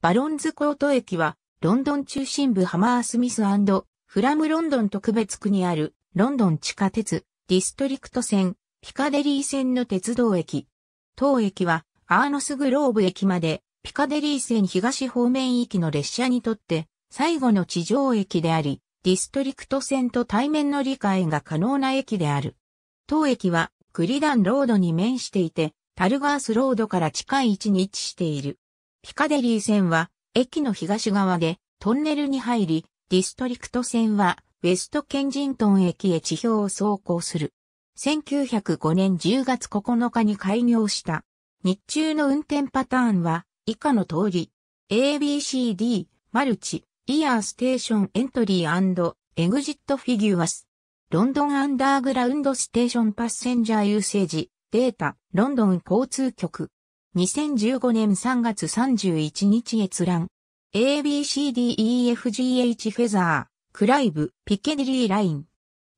バロンズコート駅は、ロンドン中心部ハマースミスフラムロンドン特別区にある、ロンドン地下鉄、ディストリクト線、ピカデリー線の鉄道駅。当駅は、アーノスグローブ駅まで、ピカデリー線東方面行きの列車にとって、最後の地上駅であり、ディストリクト線と対面の理解が可能な駅である。当駅は、グリダンロードに面していて、タルガースロードから近い位置に位置している。ピカデリー線は駅の東側でトンネルに入り、ディストリクト線はウェストケンジントン駅へ地表を走行する。1905年10月9日に開業した。日中の運転パターンは以下の通り。ABCD、マルチ、リアーステーションエントリーエグジットフィギュアス。ロンドンアンダーグラウンドステーションパッセンジャーユーセージ、データ、ロンドン交通局。2015年3月31日閲覧。ABCDEFGH フェザー、クライブ、ピケディリーライン。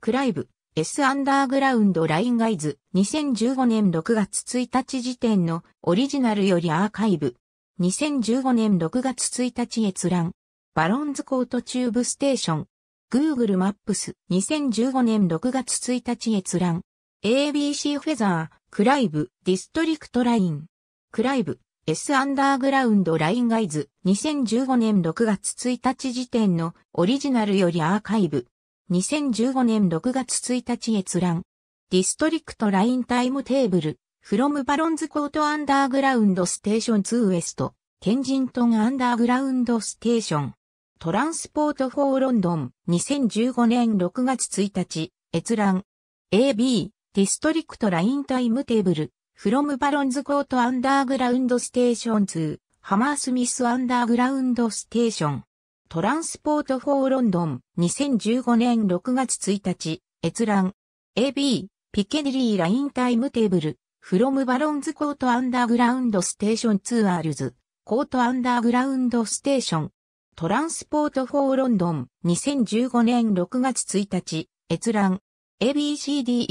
クライブ、S アンダーグラウンドラインガイズ、2015年6月1日時点のオリジナルよりアーカイブ。2015年6月1日閲覧。バロンズコートチューブステーション。Google マップス、2015年6月1日閲覧。ABC フェザー、クライブ、ディストリクトライン。クライブ、S アンダーグラウンドラインガイズ、2015年6月1日時点のオリジナルよりアーカイブ、2015年6月1日閲覧、ディストリクトラインタイムテーブル、フロムバロンズコートアンダーグラウンドステーション2ウエスト、ケンジントンアンダーグラウンドステーション、トランスポートフォーロンドン、2015年6月1日、閲覧、AB、ディストリクトラインタイムテーブル、from Barons Court Underground Station to Hammersmith Underground Station トランスポートフォーロンドン2015年6月1日閲覧 AB ピケディリーラインタイムテーブル from Barons Court Underground Station Tours コートアンダーグラウンドステーショントランスポートフォーロンドン2015年6月1日閲覧 ABCDE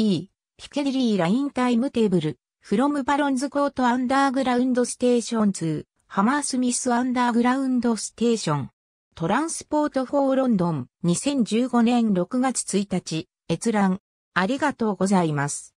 ピケディリーラインタイムテーブルフロムバロンズコートアンダーグラウンドステーションズ、ハマースミスアンダーグラウンドステーション。トランスポートフォーロンドン、2015年6月1日、閲覧。ありがとうございます。